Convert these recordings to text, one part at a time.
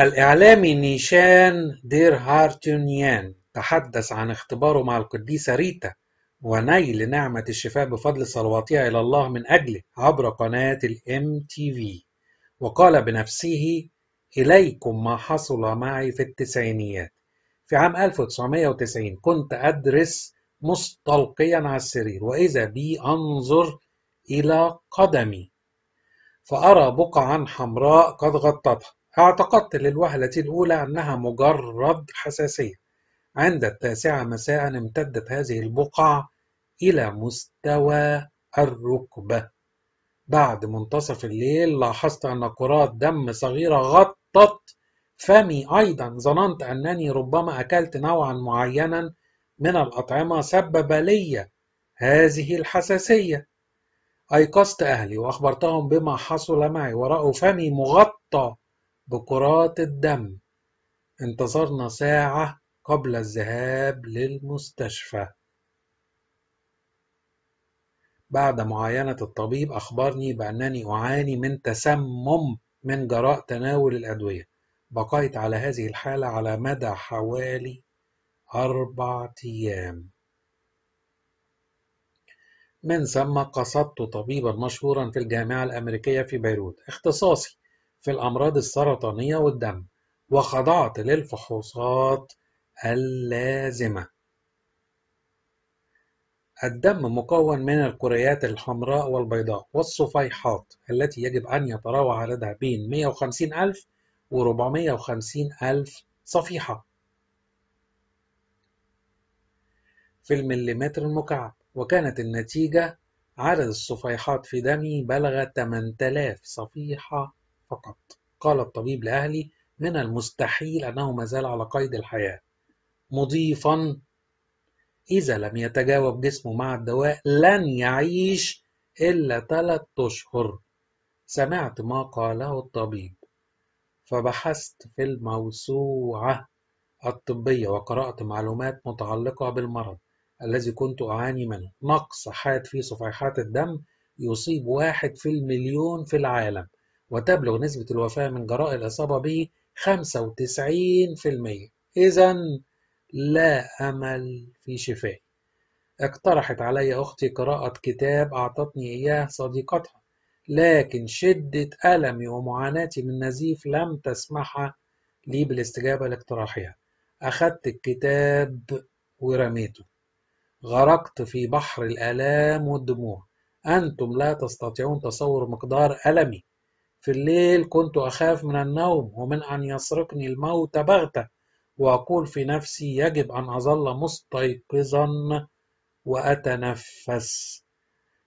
الإعلامي نيشان هارتونيان تحدث عن اختباره مع القديسة ريتا ونيل نعمة الشفاء بفضل صلواتها إلى الله من أجله عبر قناة الام تي في وقال بنفسه إليكم ما حصل معي في التسعينيات في عام 1990 كنت أدرس مستلقيا على السرير وإذا بي أنظر إلى قدمي فأرى بقعا حمراء قد غطتها اعتقدت للوهلة الأولى أنها مجرد حساسية. عند التاسعة مساء امتدت هذه البقع إلى مستوى الركبة. بعد منتصف الليل لاحظت أن كرات دم صغيرة غطت فمي أيضا ظننت أنني ربما أكلت نوعا معينا من الأطعمة سبب لي هذه الحساسية أيقظت أهلي وأخبرتهم بما حصل معي ورأوا فمي مغطى بكرات الدم. انتظرنا ساعة قبل الذهاب للمستشفى. بعد معاينة الطبيب أخبرني بأنني أعاني من تسمم من جراء تناول الأدوية. بقيت على هذه الحالة على مدى حوالي أربعة أيام. من ثم قصدت طبيبا مشهورا في الجامعة الأمريكية في بيروت اختصاصي في الأمراض السرطانية والدم وخضعت للفحوصات اللازمة الدم مكون من الكريات الحمراء والبيضاء والصفيحات التي يجب أن يتراوح عددها بين 150 ألف و 450 ألف صفيحة في المليمتر المكعب وكانت النتيجة عدد الصفيحات في دمي بلغ 8000 صفيحة فقط. قال الطبيب لأهلي: "من المستحيل أنه ما زال على قيد الحياة". مضيفًا: "إذا لم يتجاوب جسمه مع الدواء، لن يعيش إلا ثلاثة أشهر". سمعت ما قاله الطبيب، فبحثت في الموسوعة الطبية، وقرأت معلومات متعلقة بالمرض الذي كنت أعاني منه. نقص حاد في صفيحات الدم يصيب واحد في المليون في العالم. وتبلغ نسبة الوفاة من جراء الإصابة به 95% إذا لا أمل في شفاء اقترحت علي أختي قراءة كتاب أعطتني إياه صديقتها لكن شدة ألمي ومعاناتي من نزيف لم تسمح لي بالاستجابة لاقتراحها أخذت الكتاب ورميته غرقت في بحر الآلام والدموع أنتم لا تستطيعون تصور مقدار ألمي في الليل كنت أخاف من النوم ومن أن يسرقني الموت بغتة وأقول في نفسي يجب أن أظل مستيقظا وأتنفس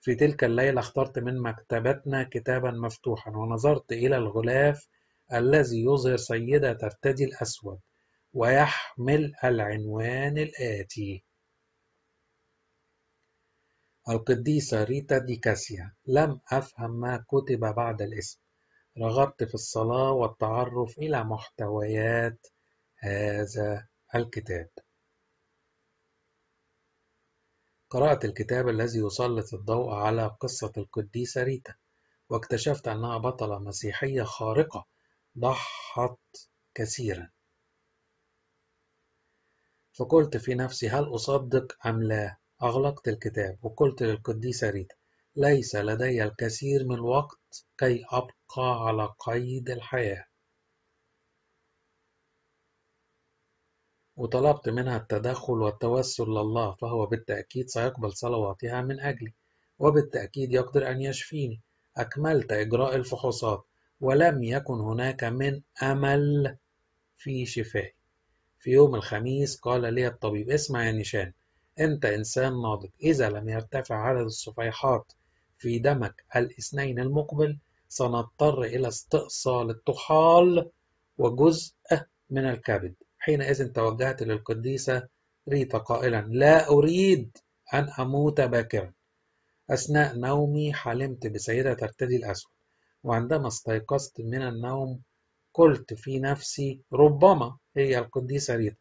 في تلك الليلة اخترت من مكتبتنا كتابا مفتوحا ونظرت إلى الغلاف الذي يظهر سيدة ترتدي الأسود ويحمل العنوان الآتي القديسة ريتا دي كاسيا لم أفهم ما كتب بعد الاسم رغبت في الصلاة والتعرف إلى محتويات هذا الكتاب. قرأت الكتاب الذي يسلط الضوء على قصة القديسة ريتا، واكتشفت أنها بطلة مسيحية خارقة ضحت كثيرا. فقلت في نفسي هل أصدق أم لا؟ أغلقت الكتاب وقلت للقديسة ريتا ليس لدي الكثير من الوقت كي أبقى على قيد الحياة وطلبت منها التدخل والتوسل لله فهو بالتأكيد سيقبل صلواتها من أجلي وبالتأكيد يقدر أن يشفيني أكملت إجراء الفحوصات ولم يكن هناك من أمل في شفائي في يوم الخميس قال لي الطبيب اسمع يا نيشان أنت إنسان ناضج إذا لم يرتفع عدد الصفيحات في دمك الاثنين المقبل سنضطر إلى استئصال الطحال وجزء من الكبد حينئذ توجهت للقديسة ريتا قائلا لا أريد أن أموت باكرا أثناء نومي حلمت بسيدة ترتدي الأسود وعندما استيقظت من النوم قلت في نفسي ربما هي القديسة ريتا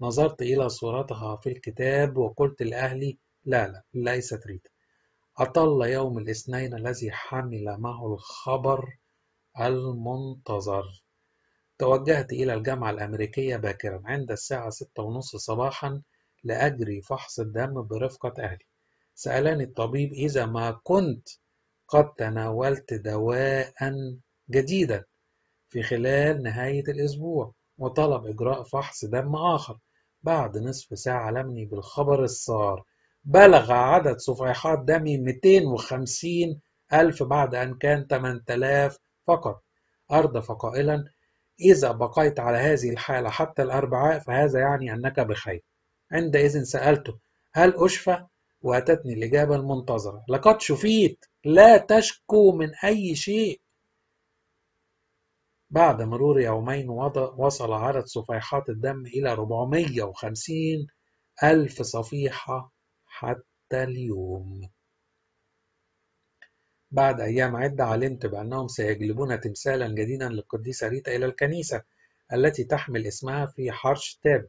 نظرت إلى صورتها في الكتاب وقلت لأهلي لا لا ليست ريتا أطل يوم الاثنين الذي حمل معه الخبر المنتظر توجهت إلى الجامعة الأمريكية باكرا عند الساعة ستة ونصف صباحا لأجري فحص الدم برفقة أهلي سألني الطبيب إذا ما كنت قد تناولت دواء جديدا في خلال نهاية الأسبوع وطلب إجراء فحص دم آخر بعد نصف ساعة علمني بالخبر السار بلغ عدد صفيحات دمي 250 ألف بعد أن كان 8000 فقط أردف قائلا إذا بقيت على هذه الحالة حتى الأربعاء فهذا يعني أنك بخير عندئذ سألته هل أشفى؟ وأتتني الإجابة المنتظرة لقد شفيت لا تشكو من أي شيء بعد مرور يومين وصل عدد صفيحات الدم إلى 450 ألف صفيحة حتى اليوم بعد أيام عدة علمت بأنهم سيجلبون تمثالا جديدا للقديسة ريتا إلى الكنيسة التي تحمل اسمها في حرش تاب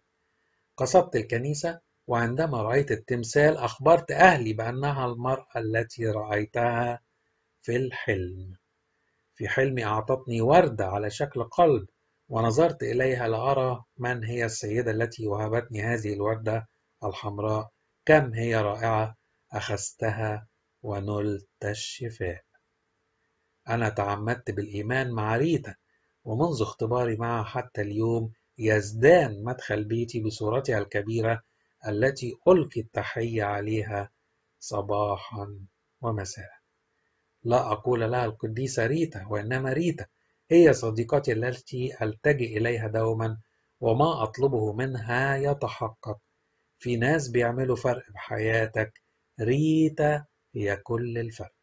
قصدت الكنيسة وعندما رأيت التمثال أخبرت أهلي بأنها المرأة التي رأيتها في الحلم في حلمي أعطتني وردة على شكل قلب ونظرت إليها لأرى من هي السيدة التي وهبتني هذه الوردة الحمراء كم هي رائعة أخذتها ونلت الشفاء أنا تعمدت بالإيمان مع ريتا ومنذ اختباري معها حتى اليوم يزدان مدخل بيتي بصورتها الكبيرة التي ألقي التحية عليها صباحا ومساء لا أقول لها القديسة ريتا وإنما ريتا هي صديقتي التي ألتجئ إليها دوما وما أطلبه منها يتحقق في ناس بيعملوا فرق بحياتك ريتا هي كل الفرق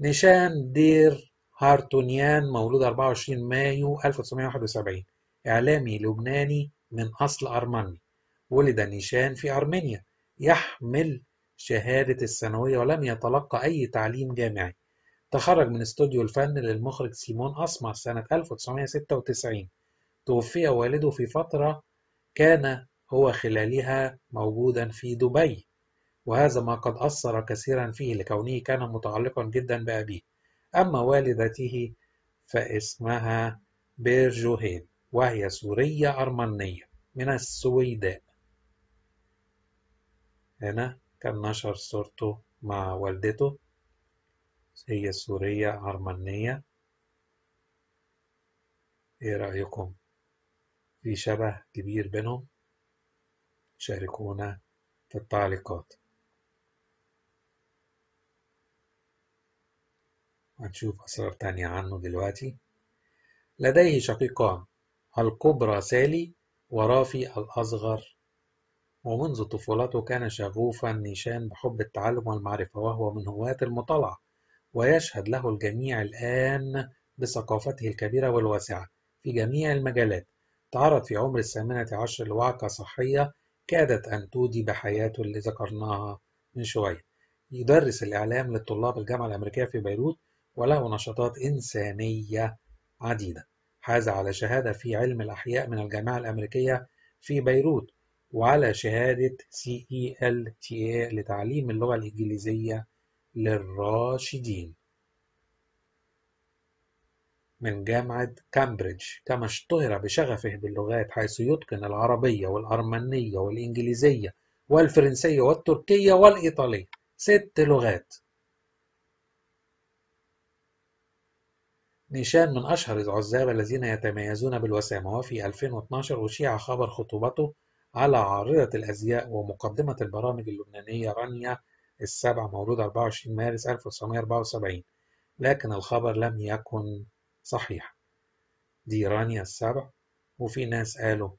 نشان دير هارتونيان مولود 24 مايو 1971 إعلامي لبناني من أصل أرمني ولد نيشان في أرمينيا يحمل شهادة الثانوية ولم يتلقى أي تعليم جامعي تخرج من استوديو الفن للمخرج سيمون أسمر سنة 1996 توفي والده في فترة كان هو خلالها موجودا في دبي وهذا ما قد أثر كثيرا فيه لكونه كان متعلقا جدا بأبيه أما والدته فاسمها بيرجوهيد وهي سورية أرمنية من السويداء هنا كان نشر صورته مع والدته هي سورية أرمنية إيه رأيكم؟ في شبه كبير بينهم شاركونا في التعليقات هنشوف أسرار تانية عنه دلوقتي لديه شقيقان الكبرى سالي ورافي الأصغر ومنذ طفولته كان شغوفا نيشان بحب التعلم والمعرفة وهو من هواة المطالعة ويشهد له الجميع الآن بثقافته الكبيرة والواسعة في جميع المجالات تعرض في عمر الثامنة عشر لوعكة صحية كادت أن تودي بحياته اللي ذكرناها من شوية يدرس الإعلام للطلاب الجامعة الأمريكية في بيروت وله نشاطات إنسانية عديدة حاز على شهادة في علم الأحياء من الجامعة الأمريكية في بيروت وعلى شهادة CELTA لتعليم اللغة الإنجليزية للراشدين من جامعة كامبريدج كما اشتهر بشغفه باللغات حيث يتقن العربية والأرمنية والإنجليزية والفرنسية والتركية والإيطالية ست لغات نيشان من أشهر العزاب الذين يتميزون بالوسامة وفي 2012 أشيع خبر خطوبته على عارضة الأزياء ومقدمة البرامج اللبنانية رانيا السبع مولود 24 مارس 1974 لكن الخبر لم يكن صحيح رانيا السبع وفي ناس قالوا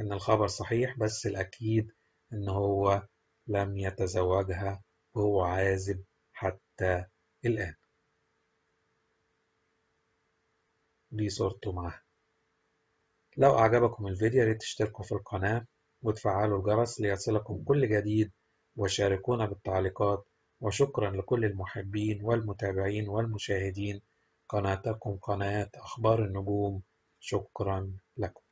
إن الخبر صحيح بس الأكيد إن هو لم يتزوجها وهو عازب حتى الآن دي صورته معاها لو أعجبكم الفيديو ريت تشتركوا في القناة وتفعلوا الجرس ليصلكم كل جديد وشاركونا بالتعليقات وشكرا لكل المحبين والمتابعين والمشاهدين قناتكم قناة أخبار النجوم شكرا لكم